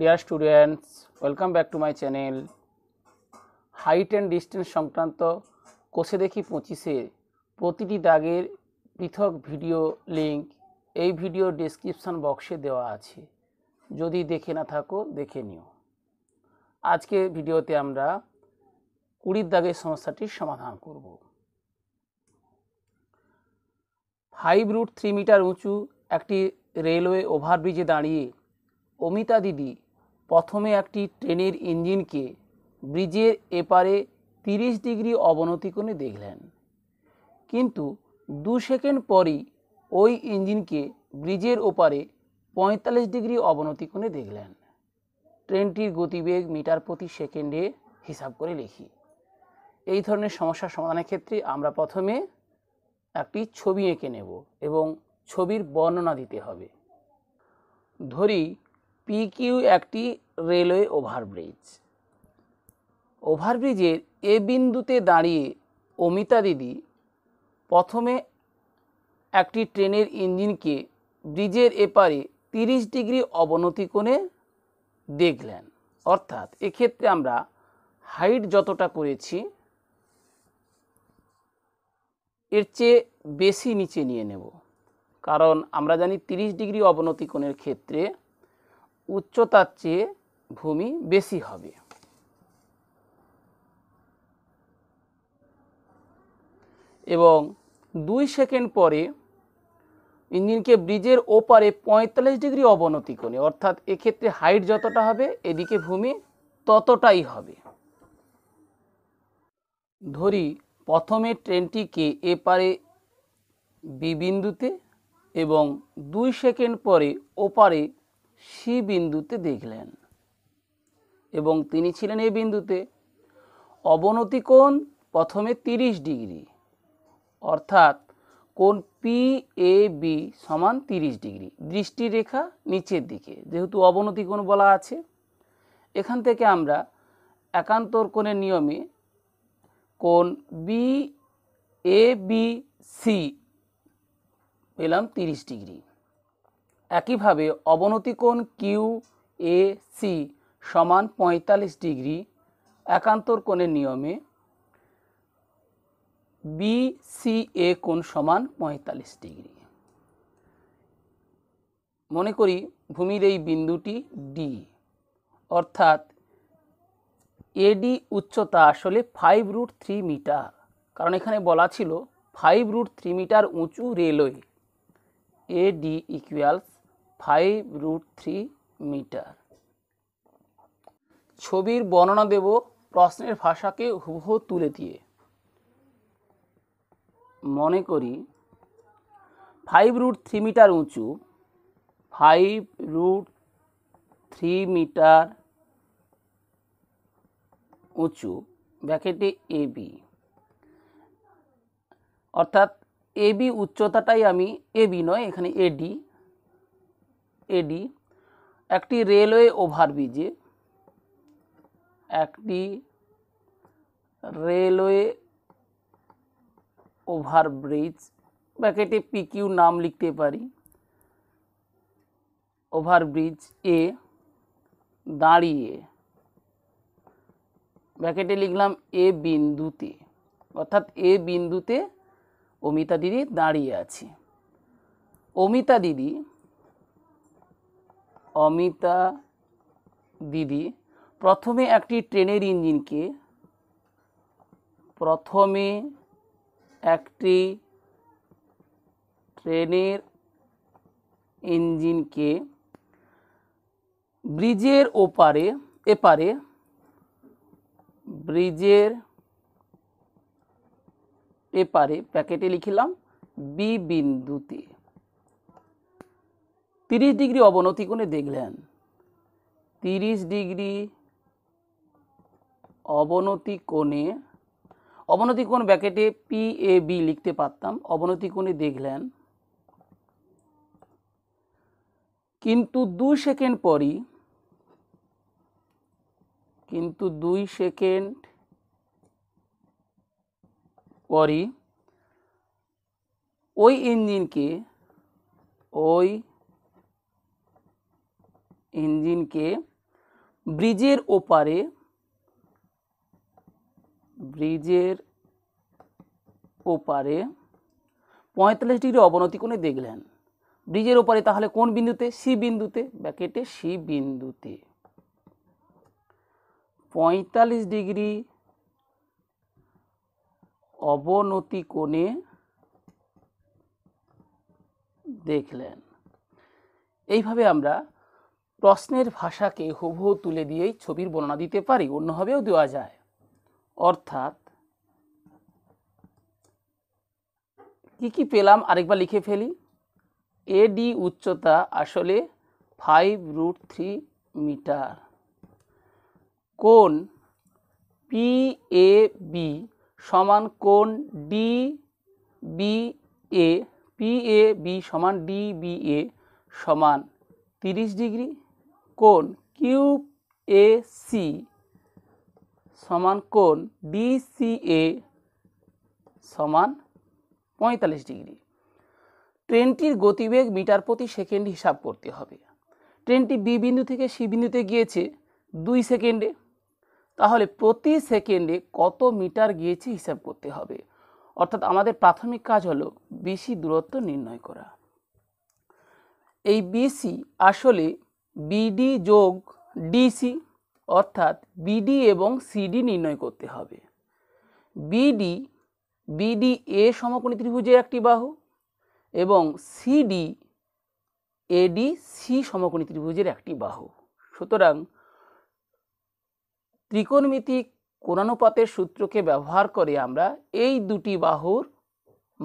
deer students welcome back to my channel height and distance সংক্রান্ত কোষে দেখি পঁচিশে প্রতিটি দাগের পৃথক ভিডিও লিঙ্ক এই ভিডিও ডেসক্রিপশান বক্সে দেওয়া আছে যদি দেখে না থাকো দেখে নিও আজকে ভিডিওতে আমরা কুড়ির দাগের সমস্যাটির সমাধান করব ফাইভ রুট থ্রি মিটার উঁচু একটি রেলওয়ে ওভারব্রিজে দাঁড়িয়ে অমিতা দিদি প্রথমে একটি ট্রেনের ইঞ্জিনকে ব্রিজের এপারে তিরিশ ডিগ্রি অবনতি করে দেখলেন কিন্তু দু সেকেন্ড পরই ওই ইঞ্জিনকে ব্রিজের ওপারে পঁয়তাল্লিশ ডিগ্রি অবনতি করে দেখলেন ট্রেনটির গতিবেগ মিটার প্রতি সেকেন্ডে হিসাব করে লিখি এই ধরনের সমস্যার সমাধানের ক্ষেত্রে আমরা প্রথমে একটি ছবি এঁকে নেব এবং ছবির বর্ণনা দিতে হবে ধরি পিকিউ একটি রেলওয়ে ওভারব্রিজ ওভারব্রিজের এ বিন্দুতে দাঁড়িয়ে অমিতা দিদি প্রথমে একটি ট্রেনের ইঞ্জিনকে ব্রিজের এপারে তিরিশ ডিগ্রি অবনতি কোণে দেখলেন অর্থাৎ এক্ষেত্রে আমরা হাইট যতটা করেছি এর চেয়ে বেশি নিচে নিয়ে নেব কারণ আমরা জানি তিরিশ ডিগ্রি অবনতি কোণের ক্ষেত্রে উচ্চতার চেয়ে ভূমি বেশি হবে এবং দুই সেকেন্ড পরে ইঞ্জিনকে ব্রিজের ওপারে পঁয়তাল্লিশ ডিগ্রি অবনতি করে অর্থাৎ এক্ষেত্রে হাইট যতটা হবে এদিকে ভূমি ততটাই হবে ধরি প্রথমে ট্রেনটিকে এপারে বিবিন্দুতে এবং দুই সেকেন্ড পরে ওপারে সি বিন্দুতে দেখলেন এবং তিনি ছিলেন এই বিন্দুতে অবনতি কোণ প্রথমে তিরিশ ডিগ্রি অর্থাৎ কোণ পি এ বি সমান তিরিশ ডিগ্রি দৃষ্টিরেখা নিচের দিকে যেহেতু অবনতি কোণ বলা আছে এখান থেকে আমরা একান্তর কোণের নিয়মে কোণ বি এ বি সি পেলাম তিরিশ ডিগ্রি একইভাবে অবনতিকোণ কিউ এ সি সমান পঁয়তাল্লিশ ডিগ্রি একান্তর কোণের নিয়মে বি সি এ কোণ সমান পঁয়তাল্লিশ ডিগ্রি মনে করি ভূমির এই বিন্দুটি ডি অর্থাৎ এডি উচ্চতা আসলে ফাইভ রুট থ্রি মিটার কারণ এখানে বলা ছিল ফাইভ রুট থ্রি মিটার উঁচু railway AD equals five root three metre ছবির বর্ণনা দেব প্রশ্নের ভাষাকে হুবহু তুলে দিয়ে মনে করি ফাইভ রুট থ্রি মিটার উঁচু ফাইভ রুট থ্রি মিটার উঁচু ব্যাকেটে এ বি অর্থাৎ এ বি উচ্চতাটাই আমি এ বি নয় এখানে এডি এডি একটি রেলওয়ে ওভারব্রিজে একটি রেলওয়ে ওভারব্রিজ ব্যাকেটে পিকিউ নাম লিখতে পারি ওভারব্রিজ এ দাঁড়িয়ে ব্যাকেটে লিখলাম এ বিন্দুতে অর্থাৎ এ বিন্দুতে অমিতা দিদি দাঁড়িয়ে আছে অমিতা দিদি অমিতা দিদি প্রথমে একটি ট্রেনের ইঞ্জিনকে প্রথমে একটি ট্রেনের ইঞ্জিনকে ব্রিজের ওপারে এপারে ব্রিজের এপারে প্যাকেটে লিখিলাম বি বিন্দুতে তিরিশ ডিগ্রি অবনতি কোণে দেখলেন তিরিশ ডিগ্রি অবনতি কোণে অবনতি কোণ ব্যাকেটে পি এ বি লিখতে পারতাম অবনতি কোণে দেখলেন কিন্তু দুই সেকেন্ড পরই কিন্তু দুই সেকেন্ড পরই ওই ইঞ্জিনকে ওই ইঞ্জিনকে ব্রিজের ওপারে ব্রিজের ওপারে পঁয়তাল্লিশ ডিগ্রি অবনতি কোণে দেখলেন ব্রিজের ওপারে তাহলে কোন বিন্দুতে সি বিন্দুতে ব্যাকেটে সি বিন্দুতে পঁয়তাল্লিশ ডিগ্রি অবনতি কোণে দেখলেন এইভাবে আমরা প্রশ্নের ভাষাকে হুবহু তুলে দিয়েই ছবির বর্ণনা দিতে পারি অন্যভাবেও দেওয়া যায় অর্থাৎ কি কি পেলাম আরেকবার লিখে ফেলি এডি উচ্চতা আসলে ফাইভ রুট থ্রি মিটার কোন পি এ বি সমান কোন D B A P A B সমান ডি বি এ সমান তিরিশ ডিগ্রি কোণ কিউ এ সি সমান কোণ এ সমান পঁয়তাল্লিশ ডিগ্রি ট্রেনটির গতিবেগ মিটার প্রতি সেকেন্ড হিসাব করতে হবে ট্রেনটি বি বিন্দু থেকে সি বিন্দুতে গিয়েছে দুই সেকেন্ডে তাহলে প্রতি সেকেন্ডে কত মিটার গিয়েছে হিসাব করতে হবে অর্থাৎ আমাদের প্রাথমিক কাজ হলো বিসি দূরত্ব নির্ণয় করা এই বিসি আসলে বিডি যোগ ডিসি অর্থাৎ বিডি এবং সিডি নির্ণয় করতে হবে বিডি বিডি এ সমকোণী ত্রিভুজের একটি বাহু এবং সিডি এডি সি সমকোণী ত্রিভুজের একটি বাহু সুতরাং ত্রিকোণমিতিক কোণানুপাতের সূত্রকে ব্যবহার করে আমরা এই দুটি বাহুর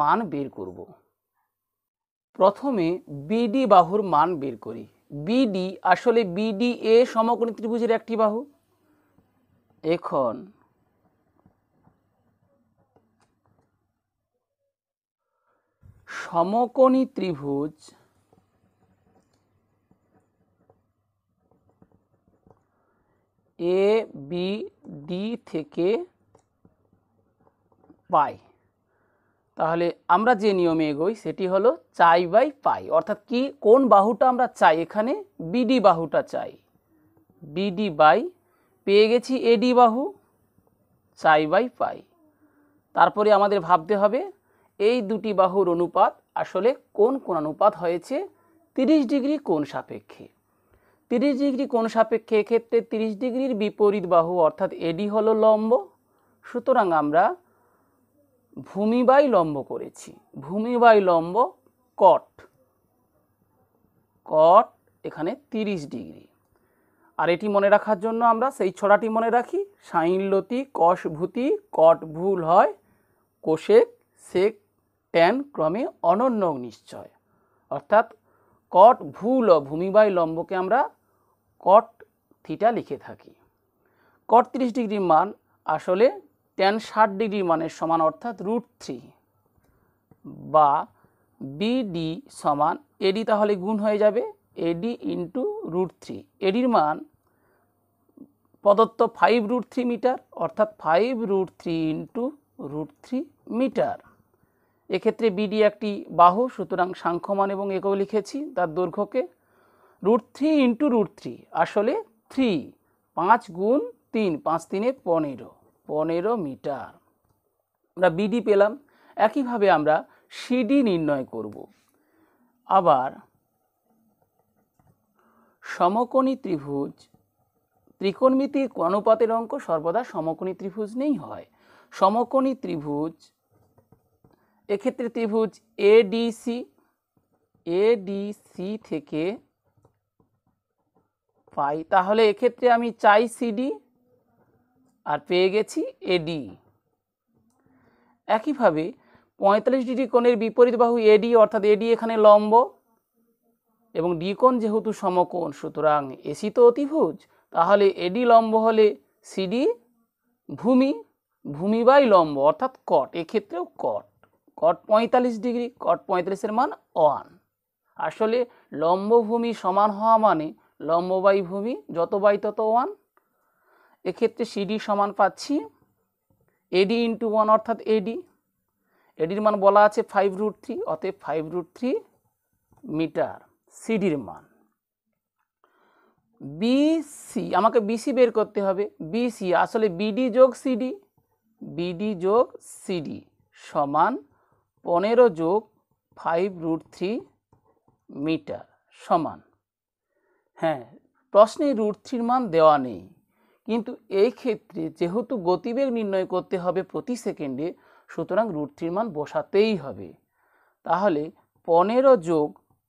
মান বের করব প্রথমে বিডি বাহুর মান বের করি বিডি আসলে বিডি এ সমকোণী ত্রিভুজের একটি বাহু এখন সমকোণী ত্রিভুজ এ বি ডি থেকে পায় তাহলে আমরা যে নিয়মে এগোই সেটি হলো চাই বাই পাই অর্থাৎ কি কোন বাহুটা আমরা চাই এখানে বিডি বাহুটা চাই বিডি বাই পেয়ে গেছি এডি বাহু চাই বাই পাই তারপরে আমাদের ভাবতে হবে এই দুটি বাহুর অনুপাত আসলে কোন কোন অনুপাত হয়েছে তিরিশ ডিগ্রি কোন সাপেক্ষে তিরিশ ডিগ্রি কোন সাপেক্ষে এক্ষেত্রে তিরিশ ডিগ্রির বিপরীত বাহু অর্থাৎ এডি হলো লম্ব সুতরাং আমরা ভূমি লম্ব করেছি ভূমিবাই লম্ব কট কট এখানে 30 ডিগ্রি আর এটি মনে রাখার জন্য আমরা সেই ছড়াটি মনে রাখি সাইনলতি কষভূতি কট ভুল হয় কোষেক সেক ট্যান ক্রমে অনন্য নিশ্চয় অর্থাৎ কট ভুল ভূমি বাই লম্বকে আমরা কট থিটা লিখে থাকি কট তিরিশ ডিগ্রির মান আসলে টেন ষাট ডিগ্রি মানের সমান অর্থাৎ রুট থ্রি বা বিডি সমান এডি তাহলে গুণ হয়ে যাবে এডি ইন্টু রুট থ্রি এডির মান প্রদত্ত ফাইভ রুট থ্রি মিটার অর্থাৎ five root three into root three metre এক্ষেত্রে বিডি একটি বাহু সুতরাং সাংখ্যমান এবং একেও লিখেছি তার দৈর্ঘ্যকে root three into root three আসলে থ্রি পাঁচ গুণ তিন পাঁচ তিনে পনেরো পনেরো মিটার আমরা বিডি পেলাম একইভাবে আমরা সিডি নির্ণয় করব আবার সমকোণী ত্রিভুজ ত্রিকোণমিতির অনুপাতের অঙ্ক সর্বদা সমকোণী ত্রিভুজ নেই হয় সমকোণী ত্রিভুজ এক্ষেত্রে ত্রিভুজ এডিসি এডিসি থেকে পাই তাহলে এক্ষেত্রে আমি চাই সিডি আর পেয়ে গেছি এডি একইভাবে পঁয়তাল্লিশ ডিগ্রি কোণের বিপরীত বাহু এডি অর্থাৎ এডি এখানে লম্ব এবং ডিকোণ যেহেতু সমকোণ সুতরাং এসি তো অতিভুজ তাহলে এডি লম্ব হলে সিডি ভূমি ভূমি বাই লম্ব অর্থাৎ কট এক্ষেত্রেও কট কট পঁয়তাল্লিশ ডিগ্রি কট পঁয়তাল্লিশের মান ওয়ান আসলে লম্ব ভূমি সমান হওয়া মানে লম্ব বাই ভূমি যত বাই তত ওয়ান এক্ষেত্রে সিডি সমান পাচ্ছি এডি ইন্টু ওয়ান অর্থাৎ এডি এডির মান বলা আছে ফাইভ রুট থ্রি অতএব ফাইভ রুট থ্রি মিটার সিডির মান বিসি আমাকে বিসি বের করতে হবে বিসি আসলে বিডি যোগ সিডি বিডি যোগ সিডি সমান পনেরো যোগ ফাইভ রুট থ্রি মিটার সমান হ্যাঁ প্রশ্নে রুট থ্রির মান দেওয়া নেই কিন্তু এই ক্ষেত্রে যেহেতু গতিবেগ নির্ণয় করতে হবে প্রতি সেকেন্ডে সুতরাং রুট থ্রির মান বসাতেই হবে তাহলে পনেরো যোগ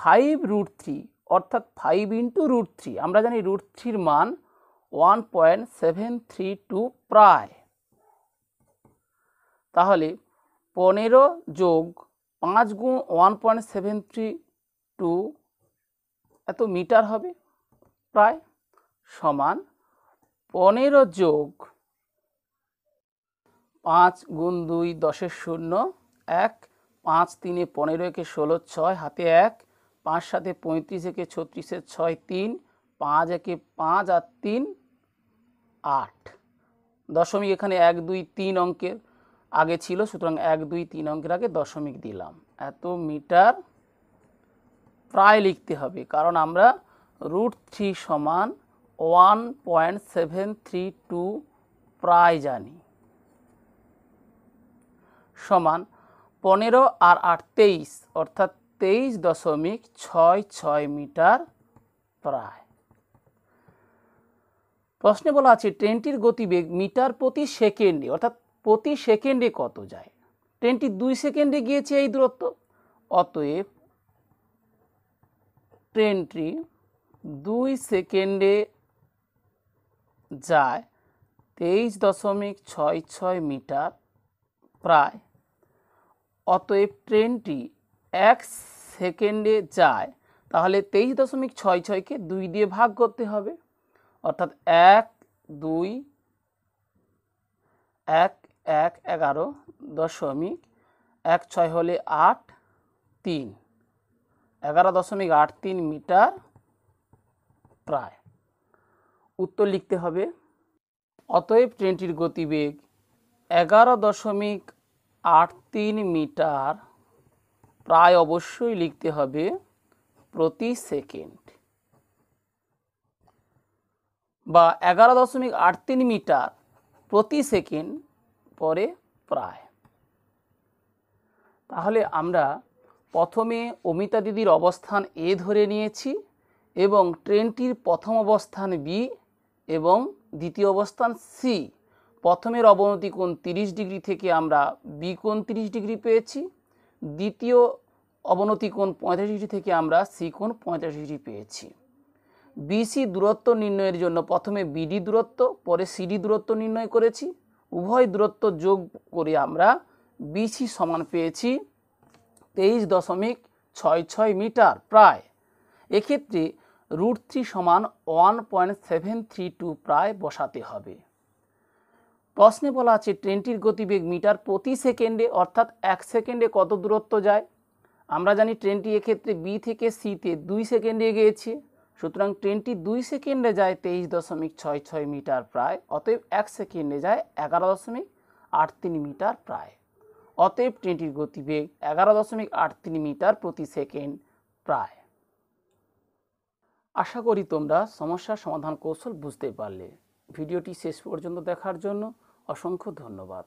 ফাইভ রুট থ্রি অর্থাৎ ফাইভ ইন্টু রুট থ্রি আমরা জানি রুট থ্রির মান one point seven three two প্রায় তাহলে পনেরো যোগ পাঁচ গুণ one point seven three two এত মিটার হবে প্রায় সমান পনেরো যোগ পাঁচ গুণ দুই দশের শূন্য এক পাঁচ তিনে পনেরো একে ষোলো ছয় হাতে এক পাঁচ সাথে পঁয়ত্রিশ একে ছত্রিশের ছয় তিন পাঁচ একে পাঁচ আর তিন আট দশমিক এখানে এক দুই তিন অঙ্কের আগে ছিল সুতরাং এক দুই তিন অঙ্কের আগে দশমিক দিলাম এত মিটার প্রায় লিখতে হবে কারণ আমরা রুট থ্রি সমান one point seven three two প্রায় জানি সমান পনেরো আর আট তেইশ অর্থাৎ তেইশ দশমিক ছয় ছয় মিটার প্রায় প্রশ্নে বলা আছে ট্রেনটির গতিবেগ মিটার প্রতি সেকেন্ডে অর্থাৎ প্রতি সেকেন্ডে কত যায় ট্রেনটি দুই সেকেন্ডে গিয়েছে এই দূরত্ব অতএব ট্রেনটি দুই সেকেন্ডে যায় তেইশ দশমিক ছয় ছয় মিটার প্রায় অতএব ট্রেনটি এক সেকেন্ডে যায় তাহলে তেইশ দশমিক ছয় ছয়কে দুই দিয়ে ভাগ করতে হবে অর্থাৎ এক দুই এক এক এগারো দশমিক এক ছয় হলে আট তিন এগারো দশমিক আট তিন মিটার প্রায় উত্তর লিখতে হবে অতএব ট্রেনটির গতিবেগ এগারো দশমিক আট তিন মিটার প্রায় অবশ্যই লিখতে হবে প্রতি সেকেন্ড বা এগারো দশমিক আট তিন মিটার প্রতি সেকেন্ড পরে প্রায় তাহলে আমরা প্রথমে অমিতা দিদির অবস্থান এ ধরে নিয়েছি এবং ট্রেনটির প্রথম অবস্থান বি এবং দ্বিতীয় অবস্থান সি প্রথমের অবনতি কোণ তিরিশ ডিগ্রি থেকে আমরা বি কোণ তিরিশ ডিগ্রি পেয়েছি দ্বিতীয় অবনতি কোণ পঁয়তাল্লিশ ডিগ্রি থেকে আমরা সি কোণ পঁয়তাল্লিশ ডিগ্রি পেয়েছি বিসি দূরত্ব নির্ণয়ের জন্য প্রথমে বিডি দূরত্ব পরে সিডি দূরত্ব নির্ণয় করেছি উভয় দূরত্ব যোগ করে আমরা বিসি সমান পেয়েছি তেইশ দশমিক ছয় ছয় মিটার প্রায় এক্ষেত্রে রুট থ্রি সমান one point seven three two প্রায় বসাতে হবে প্রশ্নে বলা আছে ট্রেনটির গতিবেগ মিটার প্রতি সেকেন্ডে অর্থাৎ এক সেকেন্ডে কত দূরত্ব যায় আমরা জানি ট্রেনটি এক্ষেত্রে বি থেকে সিতে দুই সেকেন্ডে গিয়েছে সুতরাং ট্রেনটি দুই সেকেন্ডে যায় তেইশ দশমিক ছয় ছয় মিটার প্রায় অতএব এক সেকেন্ডে যায় এগারো দশমিক আট তিন মিটার প্রায় অতএব ট্রেনটির গতিবেগ এগারো দশমিক আট তিন মিটার প্রতি সেকেন্ড প্রায় আশা করি তোমরা সমস্যার সমাধান কৌশল বুঝতে পারলে ভিডিওটি শেষ পর্যন্ত দেখার জন্য অসংখ্য ধন্যবাদ